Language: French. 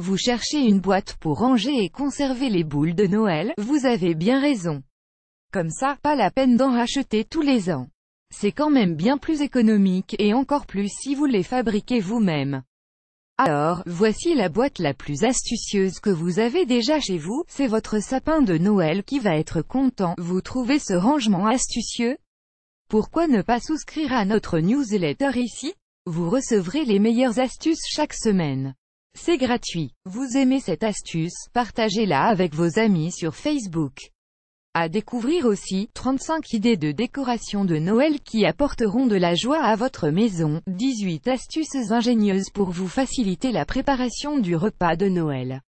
Vous cherchez une boîte pour ranger et conserver les boules de Noël, vous avez bien raison. Comme ça, pas la peine d'en racheter tous les ans. C'est quand même bien plus économique, et encore plus si vous les fabriquez vous-même. Alors, voici la boîte la plus astucieuse que vous avez déjà chez vous, c'est votre sapin de Noël qui va être content, vous trouvez ce rangement astucieux Pourquoi ne pas souscrire à notre newsletter ici Vous recevrez les meilleures astuces chaque semaine. C'est gratuit. Vous aimez cette astuce, partagez-la avec vos amis sur Facebook. À découvrir aussi, 35 idées de décoration de Noël qui apporteront de la joie à votre maison, 18 astuces ingénieuses pour vous faciliter la préparation du repas de Noël.